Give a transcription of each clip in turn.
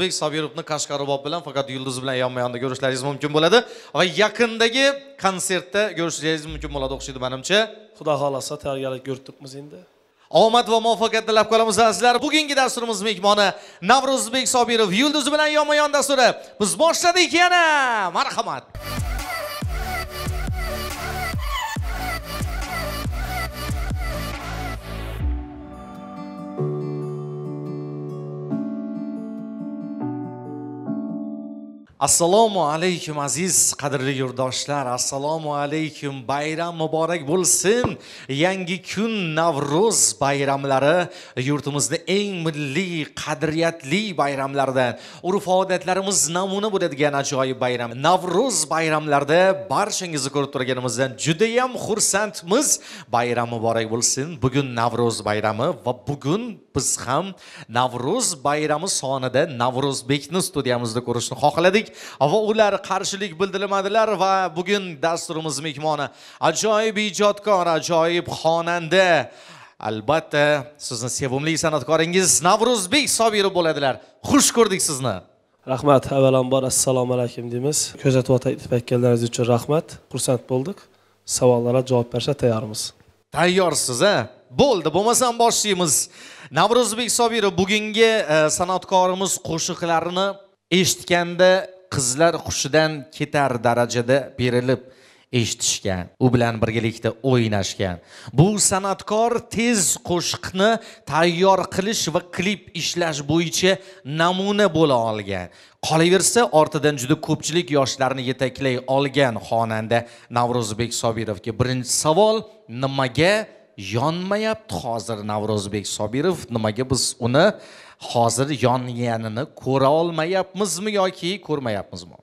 Yunusbek Sabirovni Qashqarobob bilan faqat Yulduz bilan yonma-yonda ko'rishlaringiz mumkin bo'ladi va yaqindagi konsertda ko'rishlaringiz mumkin bo'ladi o'xshaydi manimcha. Xudo xolasa tayyorgarlik ko'ribmiz endi. omad va muvaffaqiyat tilab qolamiz azizlar bugungi dasturimiz mehmoni navruzbek sobirov yulduz bilan yonma yon dasturi biz boshladik yana marhamat assalomu alaykum aziz qadrli yurtdoshlar assalomu alaykum bayram muborak bo'lsin yangi kun navro'z bayramlari yurtimizni eng milliy qadriyatli bayramlaridan urf odatlarimiz namuna bo'ladigan ajoyib bayram navro'z bayramlarida barchangizni ko'rib turganimizdan judayam xursandmiz bayram muborak bo'lsin bugun navro'z bayrami va bugun biz ham navro'z bayrami sonida navro'zbekni studiyamizda ko'rishni xohladik va ular qarshilik bildirmadilar va bugun dasturimiz mehmoni ajoyib ijodkor ajoyib xonanda albatta sizni sevimli san'atkoringiz navro'zbek sobirov bo'ladilar xush ko'rdik sizni rahmat avvalambor assalomu alaykum deymiz kuzatib aytganlaringiz uchun rahmat xursand bo'ldik savollarga javob berishga tayyormiz tayyorsiz a bo'ldi bo'lmasam boshlaymiz navro'zbek sobirov bugungi e, san'atkorimiz qo'shiqlarini eshitganda qizlar hushidan ketar darajada berilib eshitishgan u bilan birgalikda o'ynashgan bu san'atkor tez qo'shiqni tayyor qilish va klip ishlash bo'yicha namuna bo'la olgan qolaversa ortidan juda ko'pchilik yoshlarni yetaklay olgan xonanda navro'zbek sobirovga birinchi savol nimaga yonmayapti hozir navro'zbek sobirov nimaga biz uni hozir yonganini ko'ra olmayapmizmi yoki ko'rmayapmizmi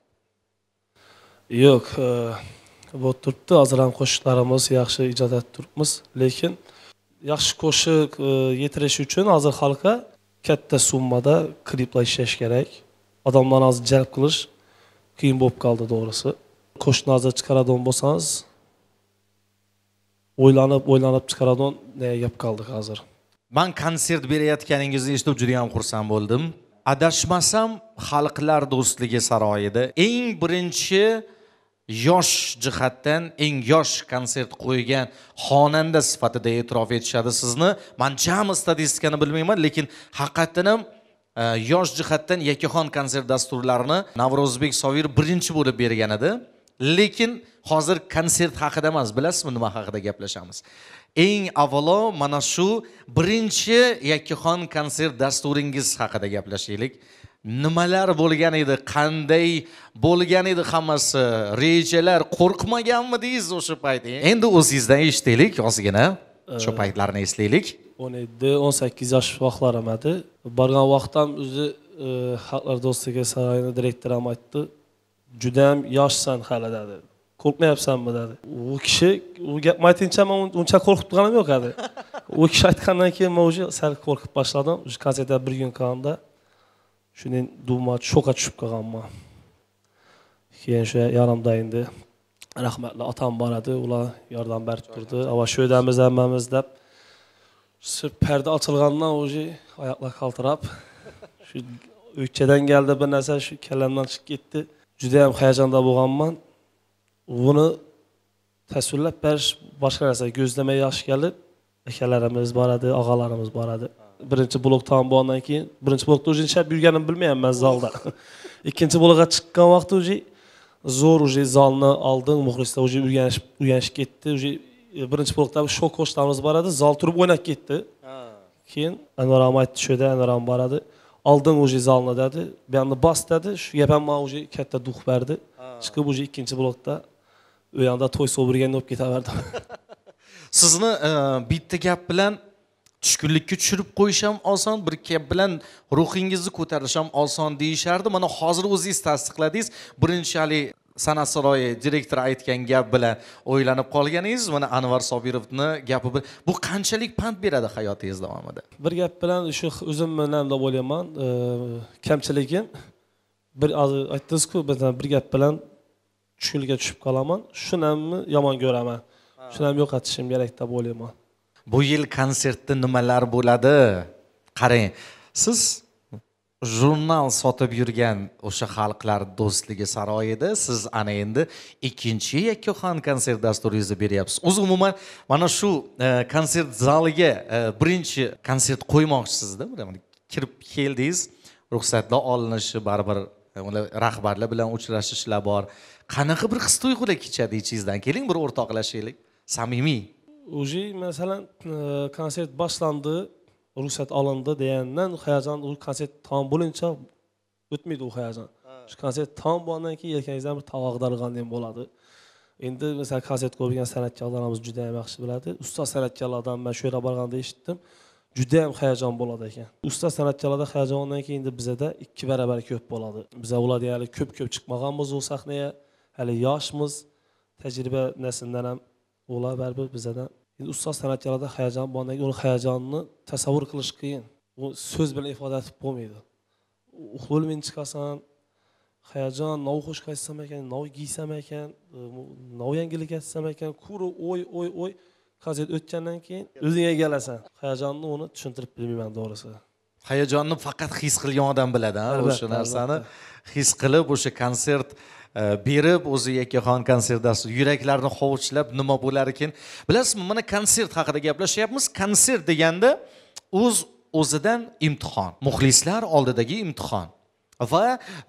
yo'q e, bo'lib turibdi hozir ham qo'shiqlarimiz yaxshi etib turibmiz lekin yaxshi qo'shiq e, yetirish uchun hozir xalqqa katta summada kliplar ishlash kerak odamlarni hozir jalb qilish qiyin bo'lib qoldi to'g'risi qo'shiqni hozir chiqaradigan bo'lsangiz o'ylanib o'ylanib chiqaradigan gap qoldi hozir man konsert berayotganingizni eshitib juda yam xursand bo'ldim adashmasam xalqlar do'stligi saroyida eng birinchi yosh jihatdan eng yosh konsert qo'ygan xonanda sifatida e'tirof etishadi sizni man jami statistikani bilmayman lekin haqiqatdan ham e, yosh jihatdan yakkaxon konsert dasturlarini navro'zbek sovirov birinchi bo'lib bergan edi lekin hozir konsert haqida emas bilasizmi nima haqida gaplashamiz eng avvalo mana shu birinchi yakkaxon konsert dasturingiz haqida gaplashaylik nimalar bo'lgan edi qanday bo'lgan edi hammasi rejalar qo'rqmaganmidingiz o'sha payt endi o'zingizdan eshitaylik ozgina o'sha paytlarni eslaylik o'n yetti o'n sakkiz yosh vaqtlarim edi borgan ham o'zi e, xalqlar do'stligi saroyini ham aytdi judayam yoshsan hali dedi qo'rqmayapsanmi dedi u kishi u gapni aytincha man uncha qo'rqib turganim yo'q edi u kishi aytgandan keyin man уже sal qo'rqib boshladim уже konsertda bir kun qolganda shunday duma shokka tushib qolganman keyin o'sha yonimda endi rahmatli otam bor edi ular yordam berib turdi ava shu yerdamiz hammamiz deb shu parda ochilgandan уже oyoqlar qaltirab shu uychadan keldi bir narsa shu kallamdan chiqib ketdi juda ham hayajonda bo'lganman buni tasvirlab berish boshqa narsa ko'zlamay yaxshi kelib akalarimiz boradi og'alarimiz boradi birinchi blok ham bo'lgandan keyin birinchi blokda уже nechab yurganimni bilmayapman zalda ikkinchi blokga chiqqan vaqtda уже zo'r уже zalni oldin muxlislar уже o'rganishib o'rganishib ketdi уже e, birinchi blokda shok qo'shnilarimiz bor edi zal turib o'ynab ketdi keyin anvar ham aytdi shu yerda anvar ham boradi oldin zalına dedi. bu anda bas dedi shu e, gap ma man уже katta duh berdi chiqib уже ikkinchi blokda u yoqda to'y so'virganda bo'lib ketaverdim sizni bitta gap bilan tushkunlikka tushirib qo'yish ham oson bir gap bilan ruhingizni ko'tarish ham oson deyişerdi. mana hozir o'zingiz tasdiqladingiz Birinci haligi san'at saroyi direktori aytgan gap bilan o'ylanib qolganingiz mana anvar sobirovni gapi bilan bu qanchalik pand beradi hayotingiz davomida bir gap bilan shu o'zimni deb olyapman e, kamchiligim bir hozir aytdingizku bir gap bilan tushkunlikka tushib qolaman shuni namni yomon ko'raman shuni ham yo'qotishim kerak deb o'ylayman bu yil konsertda nimalar bo'ladi qarang siz jurnal sotib yurgan o'sha xalqlar do'stligi saroyida siz ana endi ikkinchi yakkaxon konsert dasturingizni beryapsiz o'zi umuman mana shu e, konsert zaliga e, birinchi konsert qo'ymoqchisizda kirib keldingiz ruxsatlar olinishi baribir e, rahbarlar bilan uchrashishlar bor qanaqa bir his tuyg'ular kechadi ichingizdan keling bir o'rtoqlashaylik samimiy уже masalan konsert boshlandi ruxsat olindi degandan hayajon u konsert tamom bo'lincha o'tmaydi u hayajon shu konsert tamom bo'lgandan keyin yelkangizdan bir tavoqdalganda ham bo'ladi endi masalan konsert ko'rgan san'atkorlarimiz juda ham yaxshi biladi ustoz san'atkorlardan man shu yerga borganda eshitdim juda ham hayajon bo'ladi ekan usta hayajon bo'lgandan keyin endi bizada ikki barobar ko'p bo'ladi biza ular deyarli ko'p ko'p chiqmaganmiz u sahnaga hali yoshmiz tajriba nasldan ham ular baribir bizadan endi ustoz san'atkorlarda hayajon bor uni hayajonni tasavvur qilish qiyin u so'z bilan ifoda etib bo'lmaydi uxlolmin chiqasan hayajon nov xush ekan nov giysam ekan e, nov yangilik aytsam ekan kuru o'y o'y o'y hozir o'tgandan keyin o'zing egalasan hayajonni uni tushuntirib bilmayman to'g'risi hayajonni faqat his qilgan odam biladi o'sha narsani his qilib o'sha konsert e, berib o'zi yakkaxon konsert dasturi yuraklarni hovuchlab nima bo'lar ekan bilasizmi mana konsert haqida gaplashyapmiz konsert deganda o'z o'zidan imtihon muxlislar oldidagi imtihon va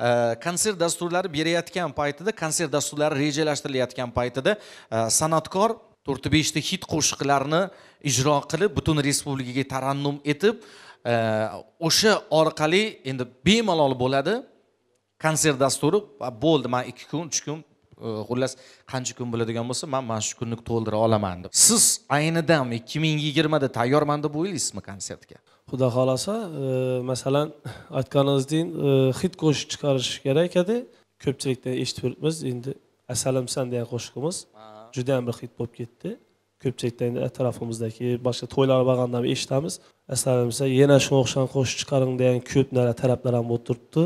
e, konsert dasturlari berayotgan paytida konsert dasturlari rejalashtirilayotgan paytida e, san'atkor to'rtta beshta hit qo'shiqlarni ijro qilib butun respublikaga tarannum etib o'sha orqali endi bemalol bo'ladi konsert dasturi bo'ldi man ikki kun uch kun e, xullas qancha kun bo'ladigan bo'lsa man mana shu kunni to'ldira olaman deb siz aynidan ikki ming yigirmada tayyorman deb o'ylaysizmi konsertga xudo xohlasa e, masalan aytganingizdek e, hit qo'shiq chiqarish kerak edi ko'pchilikdan eshitib yuribmiz endi asalimsan degan qo'shig'imiz judayam bir hit bo'lib ketdi ko'pchilikdan atrofimizdagi boshqa to'ylar borganda ham eshitamiz esarimizda yana shunga o'xshagan qo'shiq chiqaring degan ko'p talablar ham bo'lib turibdi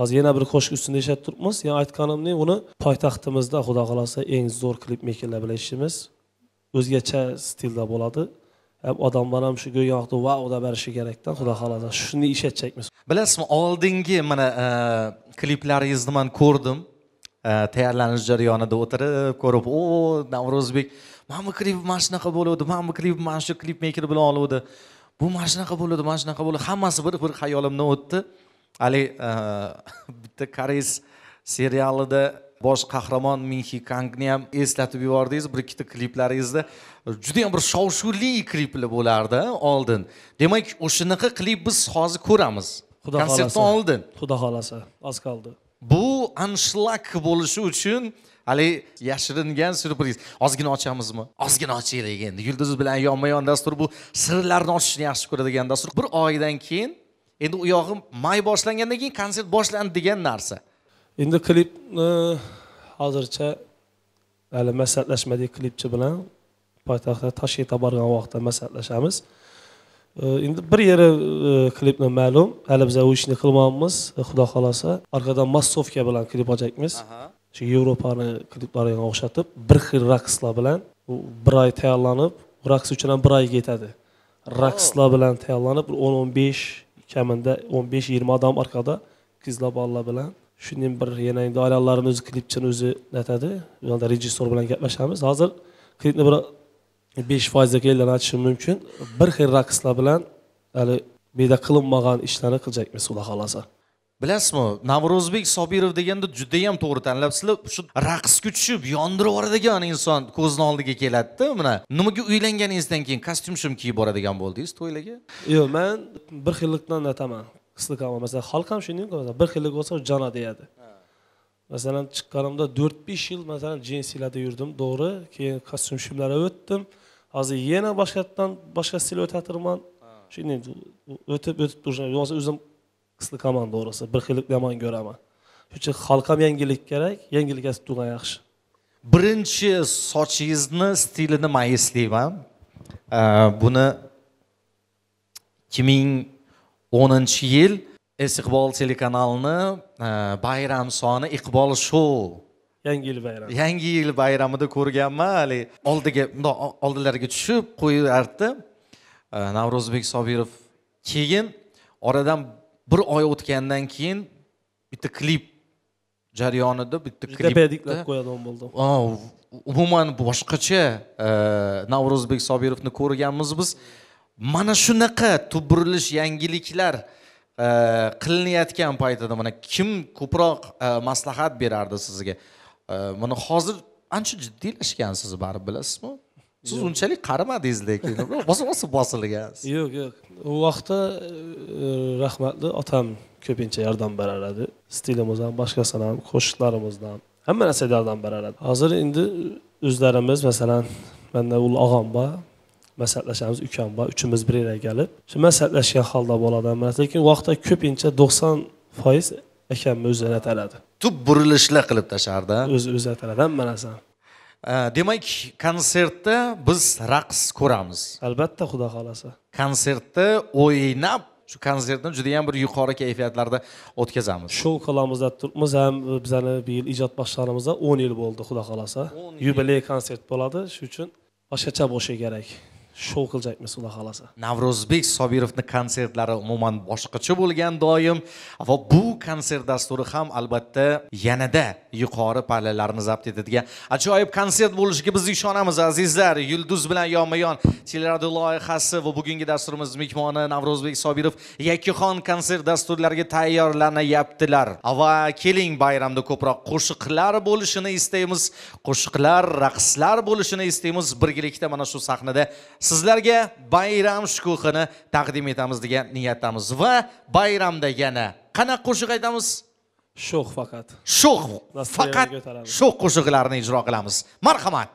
hozir yana bir qo'shiq ustida ishlab turibmiz yana ne, uni poytaxtimizda xudo xohlasa eng zo'r klip işimiz. bilan ishimiz o'zgacha stilda bo'ladi ham odamlar ham shu go'yo vaqtda vau deb berishi kerakda xudo xohlasa shuni ishlatchakmiz bilasizmi oldingi mana e, kliplaringizni man ko'rdim e, tayyorlanish jarayonida o'tirib ko'rib o navro'zbek mana bu klip mana shunaqa bo'luvdi mana bu klip mana shu klip meker bilan oldu. bu mana shunaqa bo'ladi mana shunaqa bo'ladi hammasi bir bir xayolimdan o'tdi haligi e, bitta koreys serialida bosh qahramon minxi kangni ham eslatib yubordingiz bir ikkita kliplaringizda judayam bir shov shuvli kliplar bo'lardi oldin demak o'shanaqa klip biz hozir ko'ramiz xudo konsertdan oldin xudo xohlasa oz qoldi bu anshlak bo'lishi uchun haligi yashiringan syurpriz ozgina ochamizmi ozgina ochaylik endi yulduz bilan yonma yon dastur bu sirlarni ochishni yaxshi ko'radigan dastur bir oydan keyin endi u yog'i may boshlangandan keyin konsert boshlandi degan narsa endi klipni hozircha hali maslahatlashmadik klipchi bilan poytaxtda toshkentga borgan vaqtda maslahatlashamiz endi bir yeri e, klipni ma'lum hali biz u ishni qilmayapmiz xudo xohlasa orqadan massovka bilan klip ochayapmiz shu yevropani kliplariga o'xshatib bir xil raqslar bilan bir oy tayyorlanib raqs uchun ham bir oy ketadi raqslar oh. bilan tayyorlanib o'n o'n besh kamida o'n besh yigirma odam orqada qizlar bolalar bilan shundan bir yana endi ayollarni o'zi klipchini o'zi aytadi unda rejissyor bilan gaplashamiz hozir klipni bir besh foizga kelgan aytishim mumkin bir xil raqslar bilan hali beda qilinmagan ishlarni qiljakmiz xudo xohlasa bilasizmi navro'zbek sobirov deganda judayam to'g'ri tanlabsizlar shu raqsga tushib yondirib yuboradigan inson ko'zni oldiga keladida mana nimaga uylanganingizdan keyin kostyum shim kiyib boradigan bo'ldingiz to'ylarga yo'q man bir xillikdan aytaman masalan xalq ham shunday bir xillik bo'lsa jana deyadi masalan chiqqanimda to'rt besh yil masalan jensilarda yurdim to'g'ri keyin kostyum shimlarga o'tdim hozir yana boshqatdan boshqa stil o'tyotirman shunday o'tib o'tib o'zim qisqaman to'g'risi bir xillikni yomon ko'raman shuning uchun xalq ham yangilik kerak yangilik tug'an yaxshi birinchi sochingizni stilini man eslayman buni ikki ming o'ninchi yil istiqbol telekanalini e, bayram soni iqbol shou yangi yil bayrami yangi yil bayramida ko'rganman haligi oldiga bundoq oldilariga tushib qo'yardi navro'zbek sobirov keyin oradan bir oy o'tgandan keyin bitta klip jarayonida bitta klip juda qo'yadigan bo'ldim umuman boshqacha e, navro'zbek sobirovni ko'rganmiz biz mana shunaqa burilish yangiliklar e, qilinayotgan paytida mana kim ko'proq e, maslahat berardi sizga mana hozir ancha jiddiylashgansiz baribir bilasizmi siz unchalik qaramadingiz lekin bosa bosilgansiz bosilgan yo'q yo'q u vaqtda e, rahmatli otam ko'pincha yordam berar edi stilimizdan boshqasidan ham qo'shiqlarimizdan hamma narsaga yordam berar edi hozir endi o'zlarimiz masalan manda ul og'am bor maslahatlashamiz ukam bor uchimiz bir yerga kelib shu maslahatlashgan holda bo'ladi lekin vaqtda ko'pincha to'qson foiz akamni o'zi aytaradi tub burilishlar qilib tashlardi o'zi o'zi aytaradi hamma narsani Э, demak konsertda biz raqs ko'ramiz albatta xudo xohlasa konsertda o'ynab shu konsertni juda bir yuqori kayfiyatlarda o'tkazamiz shou qilamiz deb turibmiz ham bizani bu yil ijod boshlaganimizga o'n yil bo'ldi xudo xohlasa yubiley konsert bo'ladi shuning uchun boshqacha bo'lishi kerak shou qiljakmiz xudo xohlasa navrozbek sobirovni konsertlari umuman boshqacha bo'lgan doim va bu konsert dasturi ham albatta yanada yuqori pallalarni zabt etadigan ajoyib konsert bo'lishiga biz ishonamiz azizlar yulduz bilan yonma yon teleradio loyihasi va bugungi dasturimiz mehmoni navrozbek sobirov yakkaxon konsert dasturlariga tayyorlanayaptilar va keling bayramda ko'proq qo'shiqlar bo'lishini istaymiz qo'shiqlar raqslar bo'lishini istaymiz birgalikda mana shu sahnada sizlarga bayram shukuhini taqdim etamiz degan niyatdamiz va bayramda yana qanaqa qo'shiq aytamiz sho'x faqat sho'x faqat sho'x qo'shiqlarini ijro qilamiz marhamat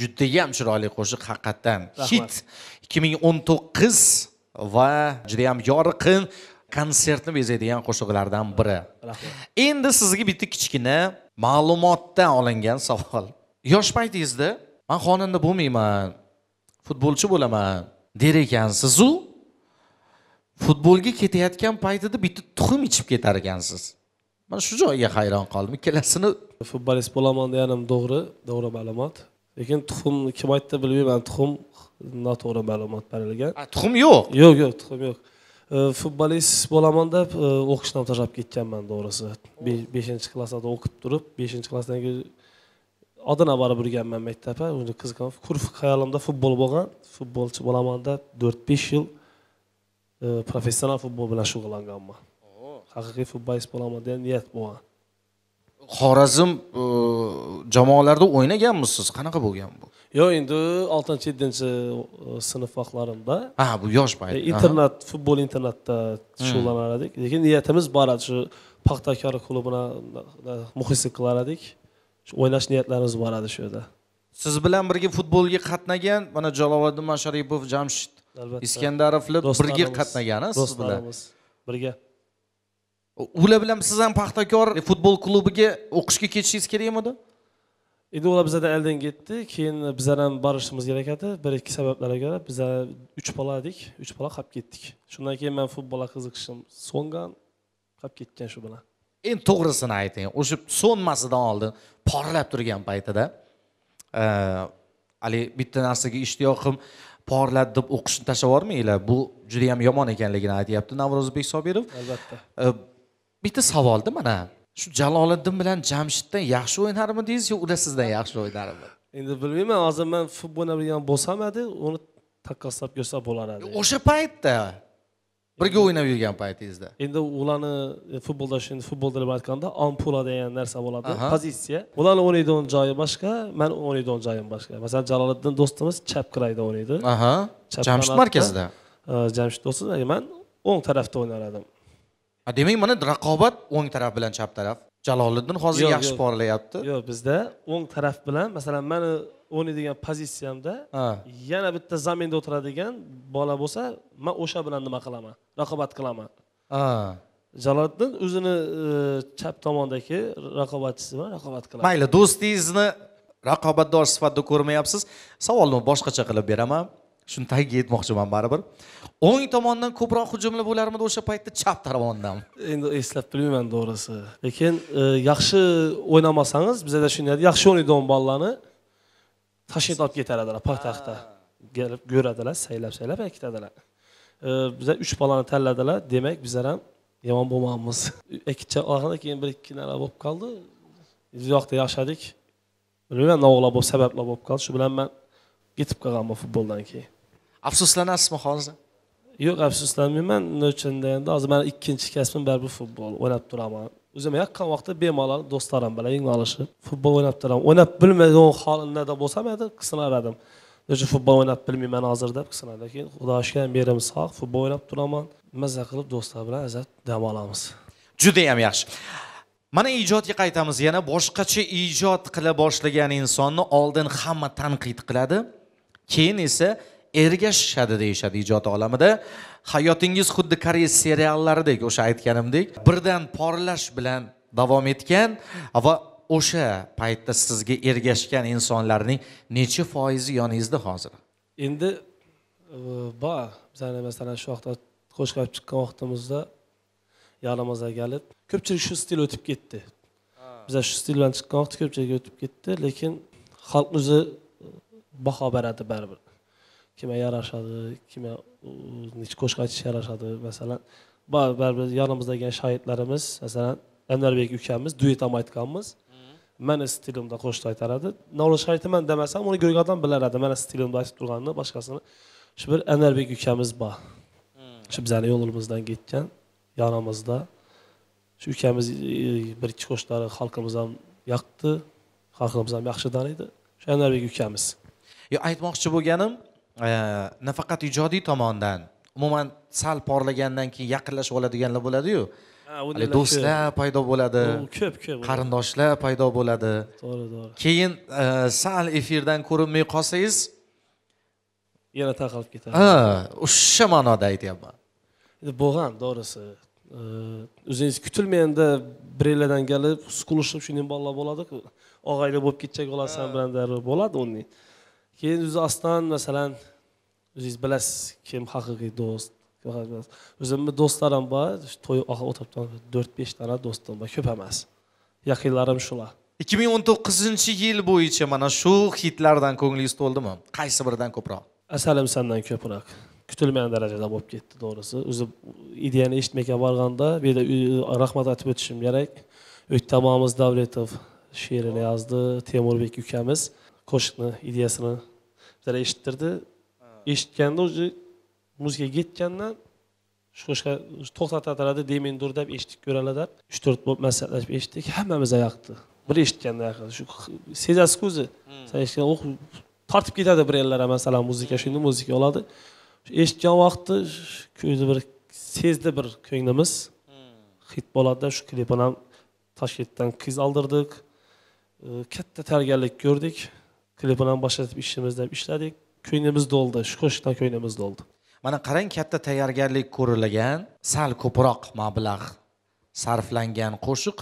judayam chiroyli qo'shiq haqiqatdan hit 2019 va judayam yorqin konsertni bezaydigan qo'shiqlardan biri endi sizga bitta kichkina ma'lumotdan olingan savol yosh paytingizda man xonanda bo'lmayman futbolchi bo'laman der ekansizu futbolga ketayotgan paytida bitta tuxum ichib ketar ekansiz man shu joyiga hayron qoldim ikkalasini futbolist bo'laman deganim to'g'ri to'g'ri ma'lumot lekin tuxumni kim aytdi bilmayman tuxum noto'g'ri ma'lumot berilgan tuxum yo'q yo'q yo'q tuxum yo'q futbolist bo'laman deb e, o'qishni ham tashlab ketganman to'g'risi beshinchi klassda o'qib turib beshinchi klassdan keyin odina borib yurganman maktabga qiziqaman kurf hayolimda futbol bo'lgan futbolchi bo'laman deb to'rt besh yil e, professional futbol bilan shug'ullanganman haqiqiy futbolist bo'laman degan niyat bo'lgan xorazm e, jamoalarida o'ynaganmisiz qanaqa bo'lgan bu yo'q endi oltinchi yettinchi e, sinf vaqtlarimda ha bu yosh payt internat futbol internatda hmm. shug'ullanar edik lekin niyatimiz bor edi shu paxtakor klubini muxlislik qilar edik shu o'ynash niyatlarimiz bor edi shu yerda siz bilan birga futbolga qatnagan mana jaloliddin masharipov jamshid iskandarovlar birga qatnagan siz bilan birga ular bilan siz ham paxtakor futbol klubiga o'qishga ketishingiz kerakmidi endi ular bizdan eldan ketdi keyin bizlar ham borishimiz kerak edi bir ikki sabablarga ko'ra bizlar uch bola edik uch bola qolib ketdik shundan keyin man futbolga qiziqishim so'ngan qolib ketgan shu bilan eng to'g'risini ayting o'sha so'nmasidan oldin porlab turgan paytida haligi e, bitta narsaga ishtiyoqim porladi deb o'qishni tashlab yubormanglar bu juda yam yomon ekanligini aytyapti navro'zbek sobirov albatta e, bitta savolda mana shu jaloliddin bilan jamshiddan yaxshi o'ynarmidingiz yo ular sizdan yaxshi o'ynarmi endi bilmayman hozir man futbol o'ynagan bo'lsam edi uni taqqoslab ko'rsa bo'lar edi o'sha paytda birga o'ynab yurgan paytingizda endi ularni e, futbolda endi futbolda deb aytganda ampula degan narsa bo'ladi pozitsiya ularni o'ynaydigan joyi boshqa mani o'ynaydigan joyim boshqa masalan jaloliddin do'stimiz chap krayda o'ynaydi aha jamshid markazida e, jamshid do'stim man o'ng tarafda o'ynar edim demak mana raqobat o'ng taraf bilan chap taraf jaloliddin hozir yaxshi porlayapti yo'q bizda o'ng taraf bilan masalan mani o'ynaydigan pozitsiyamda yana bitta zaminda o'tiradigan bola bo'lsa man o'sha bilan nima qilaman raqobat qilaman jaloliddin o'zini e, chap tomondagi raqobatchisi bilan raqobat qiladi mayli do'stingizni raqobatdosh sifatida ko'rmayapsiz savolni boshqacha qilib beraman shuni tagiga yetmoqchiman baribir o'ng tomondan ko'proq hujumlar bo'larmidi o'sha paytda chap tomondan endi eslab bilmayman to'g'risi lekin e, yaxshi o'ynamasangiz bizada shunday yaxshi o'n bolalarni toshkentni olib ketaradilar poytaxtda kelib ko'radilar saylab saylab aytadilar bize uch balanı terlediler, demak bizlar ham yomon bulmamız. Ekitçe oxirida keyin bir bop narsa bo'lib qoldi bu yaşadık. Öyle bilmayman oğla bop, sabablar bo'lib qoldi shu bilan ben ketib qolganman futboldan keyin afsuslanasizmi hozir yo'q afsuslanmayman nima uchun deganda hozir ikinci ikkinchi kasbim baribir futbol o'ynab turaman o'zim yoqqan vaqtda bemalol do'stlarim bilan yig'nalishib futbol o'ynab turaman o'ynab bilmagan holimda bo'lsam edi qisinaradim o'sha futbol o'ynab bilmayman hozir deb qisinardi keyin xudoga shukr berim sog' futbol o'ynab turaman maza qilib do'stlar bilan azab dam olamiz judayam yaxshi mana ijodga qaytamiz yana boshqacha ijod qila boshlagan insonni oldin hamma tanqid qiladi keyin esa ergashishadi deyishadi ijod olamida hayotingiz xuddi koreys seriallaridek o'sha aytganimdek birdan porlash bilan davom etgan va o'sha paytda sizga ergashgan insonlarning necha foizi yoningizda hozir endi e, bor bizani masalan shu vaqtda qo'shiq aytib chiqqan vaqtimizda yalamaza kelib ko'pchilik shu stil o'tib ketdi biza shu stil bilan chiqqan vaqtda ko'pchilik o'tib ketdi lekin xalq o'zi e, baho beradi baribir kimga yarashadi kimga necha qo'shiq aytish yarashadi masalan baribir yonimizdagi shoirlarimiz masalan anvarbek ukamiz duet ham aytganmiz mani stilimda qo'shiq aytaradi nolish aytaman demasam uni go'yo odam bilaradi mani stilimda aytib turganini boshqasini shu bir anvarbek ukamiz bor shu bizani yo'limizdan ketgan yonimizda shu ukamiz e, bir ikki qo'shiqlari xalqimiz ham yoqdi xalqimiz ham yaxshi taniydi shu anvarbek ukamiz yo aytmoqchi bo'lganim Э, nafaqat ijodiy tomondan umuman sal porlagandan keyin yaqinlashib oladiganlar bo'ladiyu do'stlar paydo bo'ladi ko'p ko'p qarindoshlar paydo bo'ladi to'g'ri to'g'ri keyin e, sal efirdan ko'rinmay qolsangiz yana tarqalib ketadi ha o'sha ma'noda aytyapman bo'lgan to'g'risi e, o'zingiz kutilmaganda birlardan kelib suqulishib shunday bolalar bo'ladiku og'ayni bo'lib ketchak olasan bilan darrov bo'ladi unday keyin astan masalan o'zingiz bilasiz kim haqiqiy do'st o'zimni do'stlarim bor to'y o'tiribman to'rt besh dona do'stim bor ko'p emas yaqinlarim shular ikki ming o'n to'qqizinchi yil bo'yicha mana shu hitlardan ko'nglingiz to'ldimi qaysi biridan ko'proq asalim sandan ko'proq kutilmagan darajada bo'lib ketdi to'g'risi o'zi ideyani eshitmagan borganda bu yerda e, rahmat aytib o'tishim kerak o'ktamamiz davletov she'rini yozdi temurbek ukamiz qo'shiqni ideyasini bizlar eshittirdi eshitganda уже muzikaga yetgandan shu qo'shiqqa to'xtatiladi demendur deb eshitdik ko'ralalar uch to'rt bo'lib maslahatlashib eshitdik hammamiz yoqdi bir eshitganda shu sezasizku o'zi hmm. san eshitgan tortib ketadi birerlar masalan muzika shunda muzika oladi eshitgan vaqtda ko'zi bir sezdi bir ko'nglimiz hmm. hit bo'ladida shu klipini ham toshkentdan qiz oldirdik katta tayyorgarlik ko'rdik klip bilan boshlatib ishimizni ham ishladik ko'nglimiz doldi shu qo'shiqdan ko'nglimiz doldi mana qarang katta tayyorgarlik ko'rilgan sal ko'proq mablag' sarflangan qo'shiq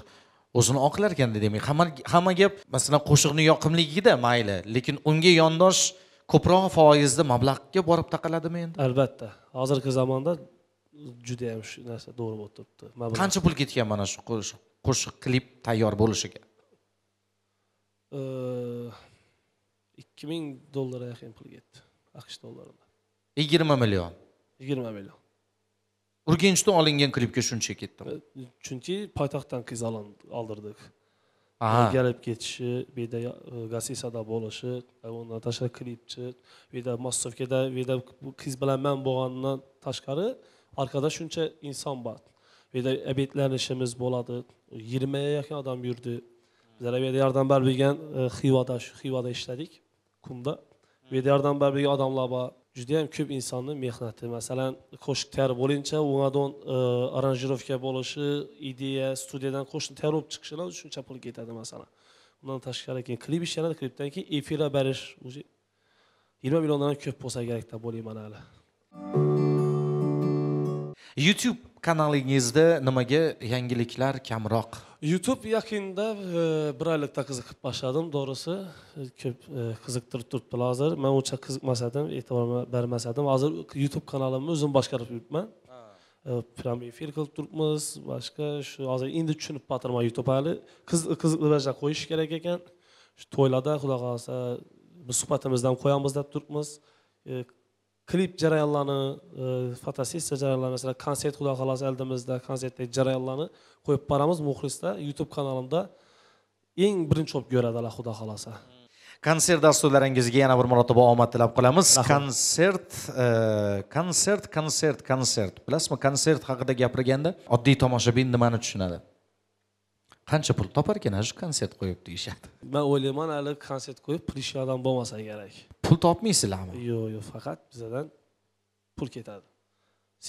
o'zini oqlar ekanda demak hamma hamma gap masalan qo'shiqni yoqimliligida mayli lekin unga yondosh ko'proq foizda mablag'ga borib taqaladimi endi albatta hozirgi zamonda judayam shu narsa to'g'ri bo'lib turibdi qancha pul ketgan mana shu qo'shiq klip tayyor bo'lishiga ikki ming dollarga yaqin pul ketdi aqsh dollarida yigirma million yigirma million urganchdan olingan klipga shuncha ketdi chunki poytaxtdan qiz oldirdik galib ketishi bu yerda e, gasisada bo'lishi e, undan tashqari klipchi bu yerda massovkada bu yerda qiz bilan man bo'lgandan tashqari orqada shuncha inson bor bu yerda obedlanishimiz bo'ladi yigirmaga yaqin odam yurdi bizlar bu yerda yordam berib bergan xivada shu xivada ishladik kumda. Ведердан бар биги адамлар бар. Juda ham ko'p insonni mehnati. Masalan, qo'shiq tayyor bo'lincha o'ngadon e, aranjirovka bo'lishi, ideya, studiyadan qo'shiq tayyor bo'lib chiqishilar shuncha pul ketadi masalan. Undan tashqari keyin klip ishlanadi, klipdan keyin efirga berish уже 20 milliondan ko'p bo'lsa kerak deb o'ylayman hali. YouTube kanalingizda nimaga yangiliklar kamroq youtube yaqinda e, bir oylikda qiziqib boshladim to'g'risi e, ko'p e, qiziqtirib turibdi hozir man uncha qiziqmasadim e'tibor edim hozir youtube kanalimni o'zim boshqarib yuribman прям efir qilib turibmiz boshqa shu hozir endi tushunib yotyapman youtube hali qiziqtirishga qo'yish kerak ekan shu to'ylarda xudo xohlasa suhbatimizdan qo'yamiz deb turibmiz klip jarayonlarini e, fotosessiya jarayonlari masalan konsert xudo xohlasa oldimizda konsertdagi jarayonlarni qo'yib boramiz muxlislar youtube kanalimda eng birinchi bo'lib ko'radilar xudo xohlasa konsert dasturlaringizga yana bir marotaba omad tilab qolamiz konsert e, konsert konsert konsert bilasizmi konsert haqida gapirganda oddiy tomoshabin nimani tushunadi qancha pul toparkan ana shu konsert qo'yib deyishadi man o'ylayman hali konsert qo'yib pul ishlayotgan bo'lmasa kerak pul topmaysizlarmi yo'q yo'q faqat bizadan pul ketadi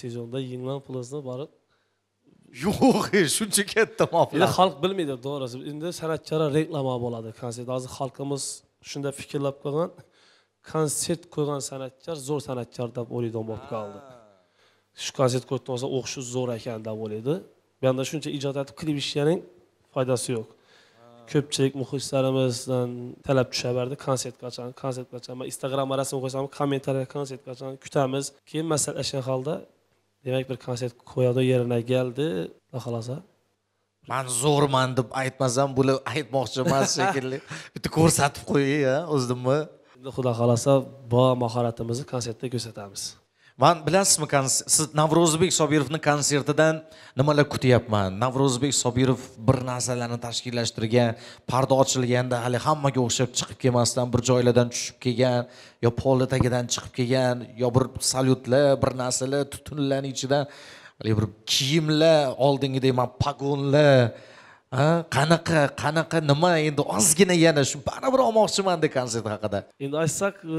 sezonda yig'lan pulizni borib yo'q e, shuncha katta mablag' xalq bilmaydi to'g'risi endi san'atchilar reklama bo'ladi konsert hozir xalqimiz shunda fikrlab qolgan konsert qo'ygan san'atkor zo'r san'atchilar deb o'ylaydigan bo'lib qoldi shu konsert qo'ygan bo'lsa o'qishi zo'r ekan deb o'ylaydi bu yoqda shuncha ijod etib klip ishlaring foydasi yo'q ko'pchilik muxlislarimizdan talab tushaverdi konsert qachon konsert qachon man instagramga rasm qo'ysam kommentariya konsert qachon kutamiz keyin masala saqlagan holda demak bir konsert qo'yadi yerine keldi xohlasa man zo'rman deb aytmasam bular aytmoqchi emas shekilli bitta ko'rsatib qo'ying o'zimni xudo xohlasa bor mahoratimizni konsertda ko'rsatamiz man bilasizmi siz navro'zbek sobirovni konsertidan nimalar kutyapman navro'zbek sobirov bir narsalarni tashkillashtirgan parda ochilganda hali hammaga o'xshab chiqib kelmasdan bir joylardan tushib kelgan yo poli tagidan chiqib kelgan yo bir salyutlar bir narsalar tutunlarni ichida haligi bir kiyimlar oldingidek man pogonlar qanaqa qanaqa nima endi ozgina yana shu baribir olmoqchiman konsert haqida endi aytsak e,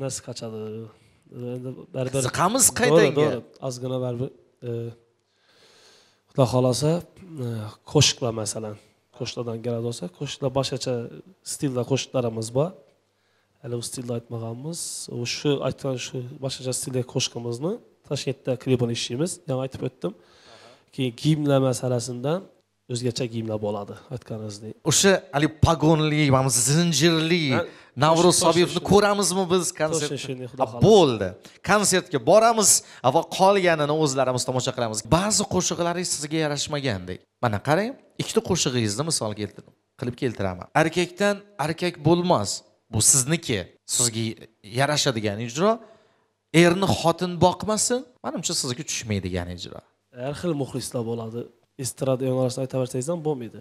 narsa qachadi baribir qiziqamiz qaytanga ozgina baribir e, xudo xohlasa e, qo'shiqlar masalan qo'shiqlardan keladi bo'lsa qo'shiqlar boshqacha stilda qo'shiqlarimiz bor hali u stilda aytmaganmiz shu aytgan shu boshqacha stildagi qo'shiqimizni toshkentda klipini ishlaymiz yana aytib o'tdim keyin kiyimlar masalasidan o'zgacha kiyimlar oladi aytganingizdek o'sha haligi pogonli zinjirli navro'z sobirovni ko'ramizmi biz konsertda bo'ldi konsertga boramiz va qolganini o'zlarimiz tomosha qilamiz ba'zi qo'shiqlaringiz sizga yarashmagandek mana qarang ikkita qo'shig'ingizni misol keltirdim qilib keltiraman erkakdan erkak bo'lmas bu sizniki sizga yarashadigan ijro erni xotin boqmasin manimcha sizga tushmaydigan ijro har xil muxlislar bo'ladi estrada yo'nalishida aytaversangiz ham bo'lmaydi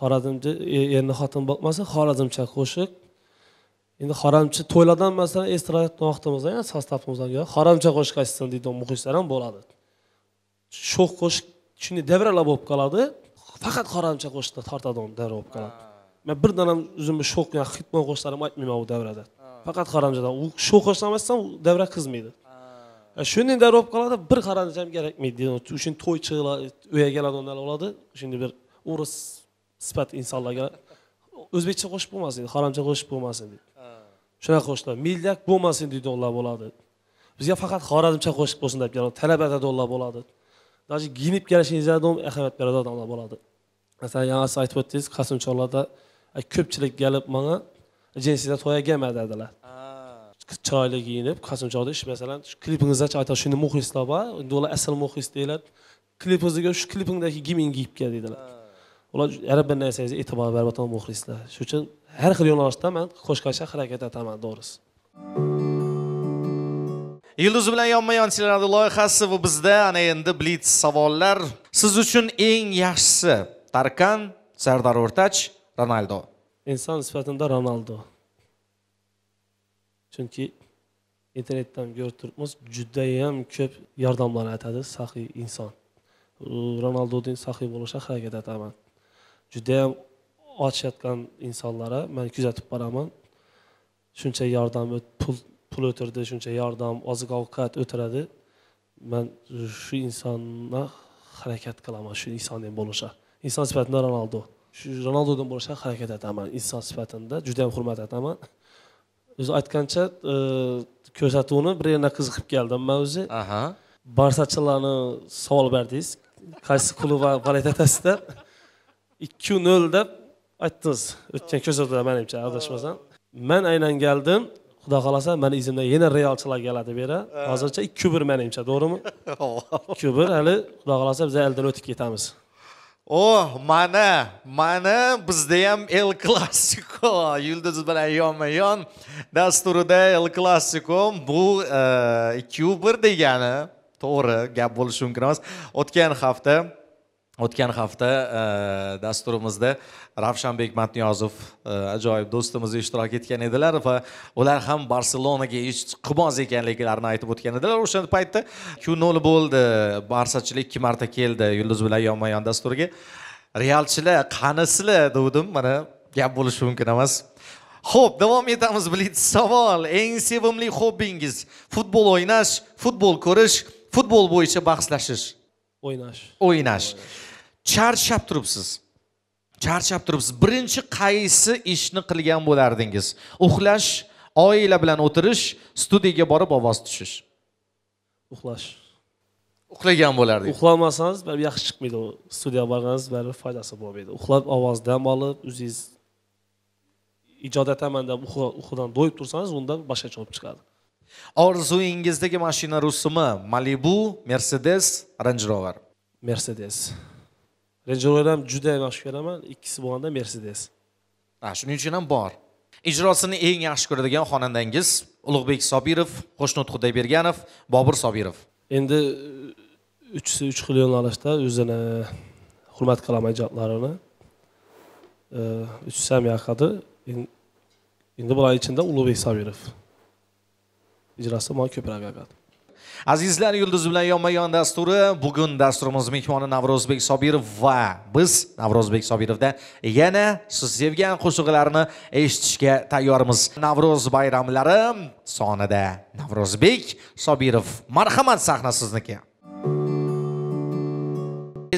xorazmcha erni xotin bo'lmasa xorazmcha qo'shiq endi xorazmcha to'ylardan masalan estrada vaqtimizda sostavimizdan xorazmcha qo'shiq aytsin deydigan muxlislar ham bo'ladi sho'x qo'shiq shunday davralar bo'lib qoladi faqat xorazmcha qo'shiqda tortadigan davra bo'lib qoladi man dona ham o'zimni sho'x hitmon qo'shiqlarimni aytmayman u davrada faqat xorazmchadan u sho'x qo'shiqni aytsam davra qizmaydi shuni darrop qoladi bir qaranish ham kerakmaydi uchun uyga keladi odamlar oladi shunday bir o'ris sifat insonlarga o'zbekcha qo'shib bo'lmasin haromcha qo'shib bo'lmasin deydi shunaqa qo'shiqlar millat bo'lmasin deydiganlar bo'ladi bizga faqat xorazmcha qo'shib bo'lsin deb keladi talab etadiganlar bo'ladi даже giyinib kelishingizga ham ahamiyat beradi odamlar bo'ladi masalan yana siz aytib o'tdingiz qasumchoqlarda ko'pchilik kelib manga jinsiga to'yga kelma dedilar chiroyli kiyinib kostyumchoqda ish masalan shu klipingizda aytadi shuni muxlislar bor endi ular asl muxlis deyiladi klipingizga shu klipingdagi giming kiyib kel deydilar ular har bir narsangizga e'tibor beryapti muxlislar shuning uchun har xil yo'nalishda man qo'shqacha harakat etaman to'g'risi yulduz bilan yonma yon telekanali loyihasi va bizda ana endi blitz savollar siz uchun eng yaxshisi tarkan sardar o'rtach ronaldo inson sifatida ronaldo Chunki internetdan ko'rib turibmiz judayam ko'p yordamlar aytadi saxiy inson ronaldudin saxiy bo'lishga harakat etaman judayam ochayotgan insanlara ben kuzatib paramın. Çünkü yardım pul pul o'tirdi shuncha yordam oziq ovqat o'tiradi man shu insonni harakat qilaman shu insondan bo'lishga inson sifatida ronaldu shu ronaldudan bo'lishga harakat İnsan inson sifatida judayam hurmat etaman o'zi aytgancha e, ko'rsatuvni bir yerdan qiziqib keldim man o'zi aha barsachilarni savol berdingiz qaysi klub va deb ikki nol deb aytdingiz o'tgan ko'rsatuvda manimcha adashmasam man aynan keldim xudo xohlasa mani izimda yana realchilar keladi bu yerga hozircha ikki bir manimcha to'g'rimi ikki bir hali xudo xohlasa biz eldan o'tib ketamiz o oh, mana mana bizda ham el klassiko yulduz bilan yonma yon dasturida el klassiko bu eh, ikkiyu bir degani to'g'ri gap bo'lishi mumkin emas o'tgan hafta o'tgan hafta e, dasturimizda ravshanbek matniyozov e, ajoyib do'stimiz ishtirok etgan edilar va ular ham barselonaga ishqiboz ekanliklarini aytib o'tgan edilar o'sha paytda q nol bo'ldi barsachilik ikki marta keldi yulduz bilan yonma yon dasturiga realchilar qanisilar degandim mana gap bo'lishi mumkin emas ho'p davom etamiz blitz savol eng sevimli hobbingiz futbol o'ynash futbol ko'rish futbol bo'yicha bahslashish o'ynash o'ynash charchab turibsiz charchab turibsiz birinchi qaysi ishni qilgan bo'lardingiz uxlash oila bilan o'tirish studiyaga borib ovoz tushish uxlash uxlagan bo'lardingiz uxlamasangiz baribir yaxshi chiqmaydi u studiyaga borganingiz baribir foydasi bo'lmaydi uxlab ovoz dam olib o'zingiz ijod etaman deb uyqudan do'yib tursangiz undan boshqacha bo'lib chiqadi orzuingizdagi mashina rusumi malibu mercedes range rover mercedes range rover ham juda yaxshi ko'raman ikkisi bo'lganda mercedes ha shuning uchun ham bor ijrosini eng yaxshi ko'radigan xonandangiz ulug'bek sobirov qo'shnut xudoyberganov bobur sobirov endi e, uchsi uch xil yo'nalishda o'zini hurmat qilaman ijodlarini e, uchisi ham yoqadi endi bular ichida ulug'bek sobirov ijrosi man ko'proq yoqadi azizlar yulduz bilan yonma yon dasturi bugun dasturimiz mehmoni navro'zbek sobirov va biz navro'zbek sobirovdan yana siz sevgan qo'shiqlarni eshitishga tayyormiz navro'z bayramlari sonida navro'zbek sobirov marhamat sahna sizniki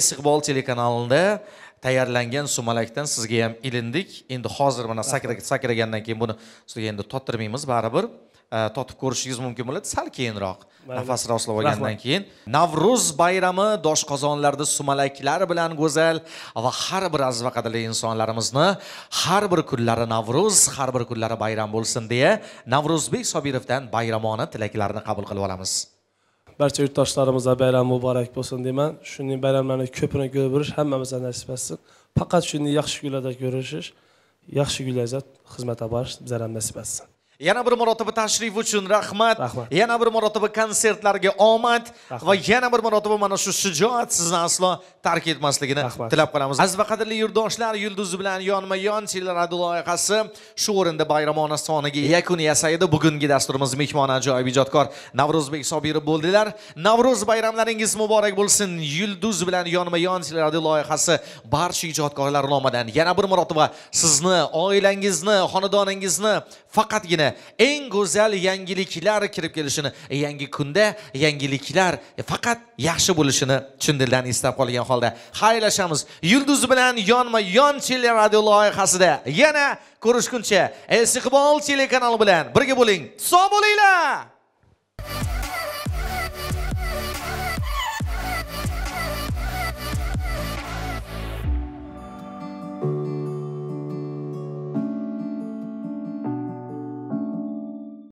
istiqbol telekanalida tayyorlangan sumalakdan sizga ham ilindik endi hozir mana sakragandan keyin buni sizga endi tottirmaymiz baribir totib ko'rishingiz mumkin bo'ladi sal keyinroq nafas rostlab olgandan keyin navro'z bayrami doshqozonlarda sumalaklar bilan go'zal va har bir aziz va qadrli insonlarimizni har bir kunlari navro'z har bir kunlari bayram bo'lsin deya navro'zbek sobirovdan bayramona tilaklarini qabul qilib olamiz barcha yurtdoshlarimizga bayram muborak bo'lsin deyman shunday bayramlarni ko'pini ko'rish hammamizga nasib etsin faqat shunday yaxshi kunlarda ko'rishish yaxshi xizmat olib borish bizlarga nasib etsin yana bir marotaba tashrif uchun rahmat yana bir marotaba konsertlarga omad va yana bir marotaba mana shu shijoat sizni aslo tark etmasligini tilab qolamiz aziz va qadrli yurtdoshlar yulduz bilan yonma yon teleradioda loyihasi shu o'rinda bayramona soniga yakun yasaydi bugungi dasturimiz mehmoni ajoyib ijodkor navro'zbek sobirov bo'ldilar navro'z bayramlaringiz muborak bo'lsin yulduz bilan yonma yon teleradioda loyihasi barcha ijodkorlar nomidan yana bir marotaba sizni oilangizni xonadoningizni faqatgina kelishini eng go'zal yangiliklar kirib kelishini e, yangi kunda yangiliklar e, faqat yaxshi bo'lishini chin dildan istab qolgan holda xayrlashamiz yulduz bilan yonma yon teleradio loyihasida yana ko'rishguncha istiqbol telekanali bilan birga bo'ling sog' bo'linglar